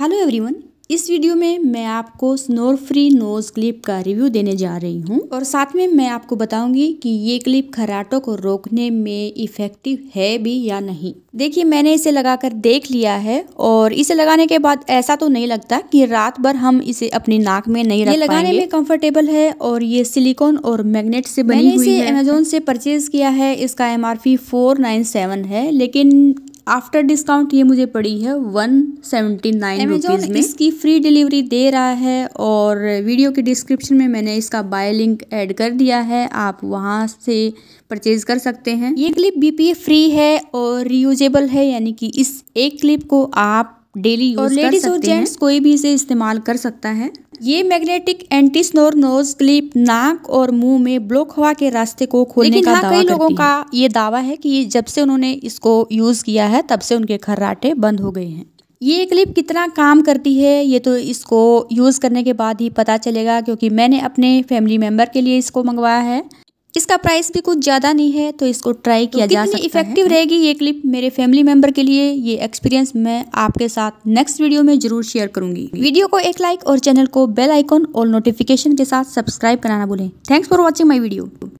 hello everyone इस video में मैं आपको स्नोर फ्री नोज़ क्लिप का रिव्यू देने जा रही हूं और साथ में मैं आपको बताऊंगी कि ये क्लिप खराटों को रोकने में इफ़ेक्टिव है भी या नहीं देखिए मैंने इसे लगाकर देख लिया है और इसे लगाने के बाद ऐसा तो नहीं लगता कि रात भर हम इसे अपनी नाक में नहीं रख लगाने में कंफर्टेबल है और ये सिलिकॉन और मैग्नेट से बनी मैंने हुई इसे अमेजोन से परचेज किया है इसका एम आर है लेकिन आफ्टर डिस्काउंट ये मुझे पड़ी है वन सेवेंटी नाइन रुपीज़ में इसकी फ्री डिलीवरी दे रहा है और वीडियो के डिस्क्रिप्शन में मैंने इसका बाय लिंक ऐड कर दिया है आप वहाँ से परचेज़ कर सकते हैं ये क्लिप बीपीए फ्री है और रीयूजेबल है यानी कि इस एक क्लिप को आप डेली यूज और लेडीज और जेंट्स कोई भी इसे इस्तेमाल कर सकता है ये magnetic anti snore nose clip नाक और मुंह में ब्लॉक हवा के रास्ते को खोलने लेकिन का हाँ, दावा कई लोगों का ये दावा है कि जब से उन्होंने इसको यूज किया है तब से उनके खर्राटे बंद हो गए हैं ये क्लिप कितना काम करती है ये तो इसको यूज़ करने के बाद ही पता चलेगा क्योंकि मैंने अपने फैमिली मेम्बर के लिए इसको मंगवाया है इसका प्राइस भी कुछ ज़्यादा नहीं है तो इसको ट्राई तो किया तो जा सकता इफेक्टिव रहेगी ये क्लिप मेरे फैमिली मेंबर के लिए ये एक्सपीरियंस मैं आपके साथ नेक्स्ट वीडियो में जरूर शेयर करूंगी वीडियो को एक लाइक और चैनल को बेल आइकॉन और नोटिफिकेशन के साथ सब्सक्राइब कराना भूलें thanks for watching my video